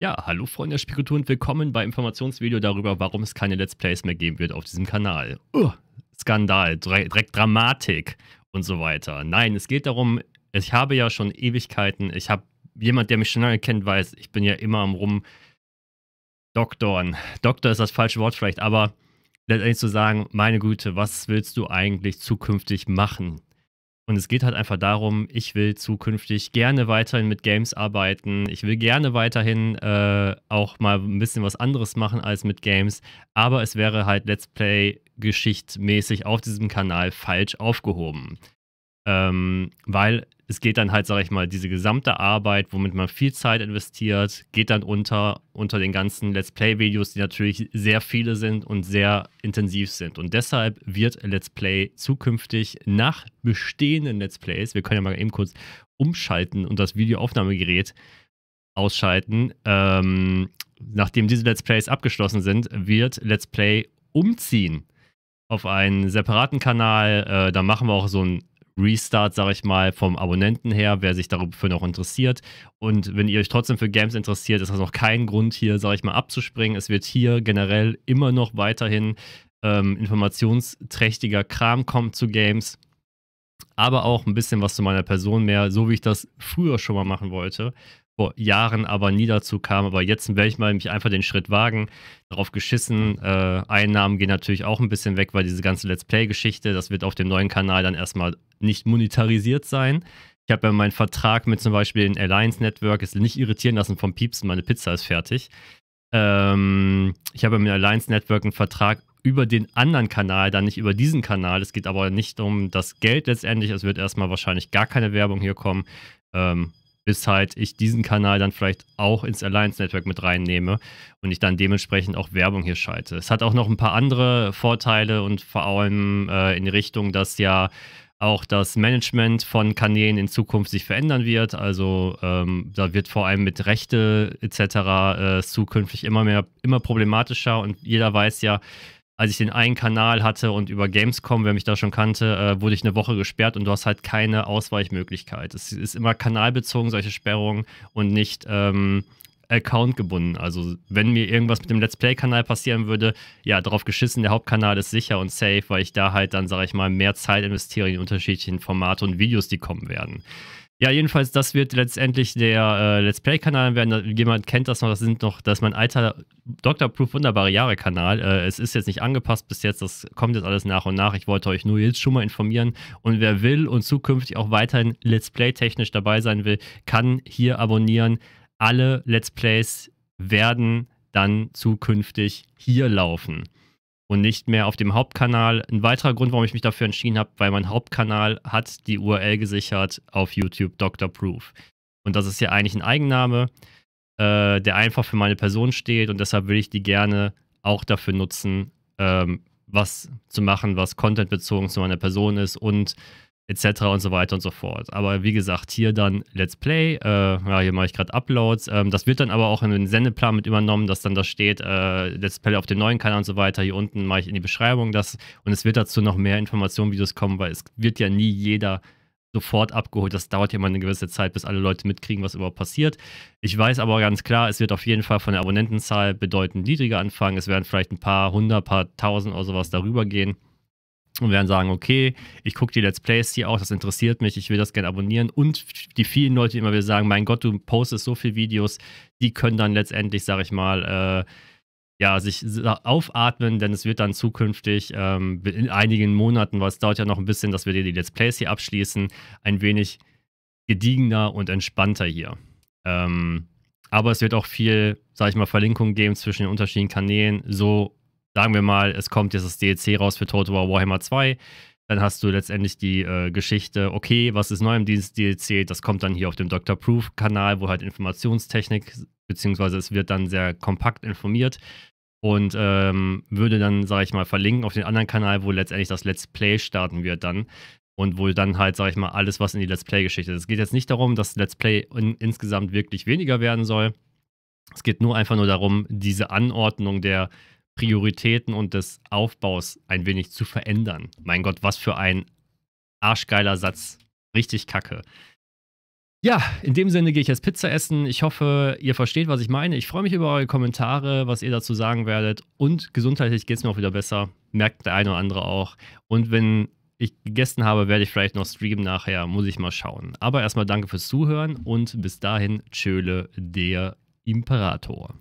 Ja, hallo Freunde der Spielkultur und willkommen bei Informationsvideo darüber, warum es keine Let's Plays mehr geben wird auf diesem Kanal. Uh, Skandal, direkt Dramatik und so weiter. Nein, es geht darum, ich habe ja schon Ewigkeiten, ich habe jemand, der mich schon lange kennt, weiß, ich bin ja immer am Rum Doktoren. Doktor ist das falsche Wort vielleicht, aber letztendlich zu sagen, meine Güte, was willst du eigentlich zukünftig machen? Und es geht halt einfach darum, ich will zukünftig gerne weiterhin mit Games arbeiten. Ich will gerne weiterhin äh, auch mal ein bisschen was anderes machen als mit Games. Aber es wäre halt Let's Play geschichtmäßig auf diesem Kanal falsch aufgehoben. Ähm, weil es geht dann halt, sage ich mal, diese gesamte Arbeit, womit man viel Zeit investiert, geht dann unter, unter den ganzen Let's Play-Videos, die natürlich sehr viele sind und sehr intensiv sind. Und deshalb wird Let's Play zukünftig nach bestehenden Let's Plays, wir können ja mal eben kurz umschalten und das Videoaufnahmegerät ausschalten, ähm, nachdem diese Let's Plays abgeschlossen sind, wird Let's Play umziehen auf einen separaten Kanal. Äh, da machen wir auch so ein Restart, sage ich mal, vom Abonnenten her, wer sich dafür noch interessiert. Und wenn ihr euch trotzdem für Games interessiert, ist das noch kein Grund hier, sage ich mal, abzuspringen. Es wird hier generell immer noch weiterhin ähm, informationsträchtiger Kram kommen zu Games aber auch ein bisschen was zu meiner Person mehr, so wie ich das früher schon mal machen wollte vor Jahren aber nie dazu kam. Aber jetzt werde ich mal mich einfach den Schritt wagen, darauf geschissen. Äh, Einnahmen gehen natürlich auch ein bisschen weg, weil diese ganze Let's Play-Geschichte, das wird auf dem neuen Kanal dann erstmal nicht monetarisiert sein. Ich habe ja meinen Vertrag mit zum Beispiel den Alliance Network, ist nicht irritieren lassen vom Piepsen, meine Pizza ist fertig. Ähm, ich habe ja mit Alliance Network einen Vertrag über den anderen Kanal, dann nicht über diesen Kanal. Es geht aber nicht um das Geld letztendlich. Es wird erstmal wahrscheinlich gar keine Werbung hier kommen. Ähm, bis halt ich diesen Kanal dann vielleicht auch ins Alliance Network mit reinnehme und ich dann dementsprechend auch Werbung hier schalte. Es hat auch noch ein paar andere Vorteile und vor allem äh, in Richtung, dass ja auch das Management von Kanälen in Zukunft sich verändern wird. Also ähm, da wird vor allem mit Rechte etc. Äh, zukünftig immer mehr, immer problematischer und jeder weiß ja, als ich den einen Kanal hatte und über Gamescom, wer mich da schon kannte, äh, wurde ich eine Woche gesperrt und du hast halt keine Ausweichmöglichkeit. Es ist immer kanalbezogen, solche Sperrungen und nicht ähm, Account gebunden. Also wenn mir irgendwas mit dem Let's Play-Kanal passieren würde, ja, drauf geschissen, der Hauptkanal ist sicher und safe, weil ich da halt dann, sage ich mal, mehr Zeit investiere in die unterschiedlichen Formate und Videos, die kommen werden. Ja, jedenfalls, das wird letztendlich der äh, Let's Play-Kanal werden. Jemand kennt das noch, das sind noch, das ist mein alter Dr. Proof Wunderbare Jahre-Kanal. Äh, es ist jetzt nicht angepasst bis jetzt, das kommt jetzt alles nach und nach. Ich wollte euch nur jetzt schon mal informieren. Und wer will und zukünftig auch weiterhin Let's Play-technisch dabei sein will, kann hier abonnieren. Alle Let's Plays werden dann zukünftig hier laufen und nicht mehr auf dem Hauptkanal. Ein weiterer Grund, warum ich mich dafür entschieden habe, weil mein Hauptkanal hat die URL gesichert auf YouTube Dr. Proof. Und das ist ja eigentlich ein Eigenname, äh, der einfach für meine Person steht und deshalb will ich die gerne auch dafür nutzen, ähm, was zu machen, was contentbezogen zu meiner Person ist und etc. und so weiter und so fort. Aber wie gesagt, hier dann Let's Play, äh, ja, hier mache ich gerade Uploads. Ähm, das wird dann aber auch in den Sendeplan mit übernommen, dass dann da steht, äh, Let's Play auf dem neuen Kanal und so weiter. Hier unten mache ich in die Beschreibung das und es wird dazu noch mehr Informationen, Videos kommen, weil es wird ja nie jeder sofort abgeholt. Das dauert ja mal eine gewisse Zeit, bis alle Leute mitkriegen, was überhaupt passiert. Ich weiß aber ganz klar, es wird auf jeden Fall von der Abonnentenzahl bedeutend niedriger anfangen. Es werden vielleicht ein paar hundert, paar tausend oder sowas darüber gehen und werden sagen, okay, ich gucke die Let's Plays hier auch, das interessiert mich, ich will das gerne abonnieren. Und die vielen Leute, die immer wieder sagen, mein Gott, du postest so viele Videos, die können dann letztendlich, sag ich mal, äh, ja, sich aufatmen, denn es wird dann zukünftig ähm, in einigen Monaten, weil es dauert ja noch ein bisschen, dass wir die Let's Plays hier abschließen, ein wenig gediegener und entspannter hier. Ähm, aber es wird auch viel, sag ich mal, Verlinkungen geben zwischen den unterschiedlichen Kanälen, so sagen wir mal, es kommt jetzt das DLC raus für Total War Warhammer 2, dann hast du letztendlich die äh, Geschichte, okay, was ist neu im DLC, das kommt dann hier auf dem Dr. Proof-Kanal, wo halt Informationstechnik, beziehungsweise es wird dann sehr kompakt informiert und ähm, würde dann, sage ich mal, verlinken auf den anderen Kanal, wo letztendlich das Let's Play starten wird dann. Und wo dann halt, sage ich mal, alles, was in die Let's Play-Geschichte ist. Es geht jetzt nicht darum, dass Let's Play in, insgesamt wirklich weniger werden soll. Es geht nur einfach nur darum, diese Anordnung der Prioritäten und des Aufbaus ein wenig zu verändern. Mein Gott, was für ein arschgeiler Satz. Richtig kacke. Ja, in dem Sinne gehe ich jetzt Pizza essen. Ich hoffe, ihr versteht, was ich meine. Ich freue mich über eure Kommentare, was ihr dazu sagen werdet. Und gesundheitlich geht es mir auch wieder besser. Merkt der eine oder andere auch. Und wenn ich gegessen habe, werde ich vielleicht noch streamen nachher. Muss ich mal schauen. Aber erstmal danke fürs Zuhören und bis dahin, Tschöle, der Imperator.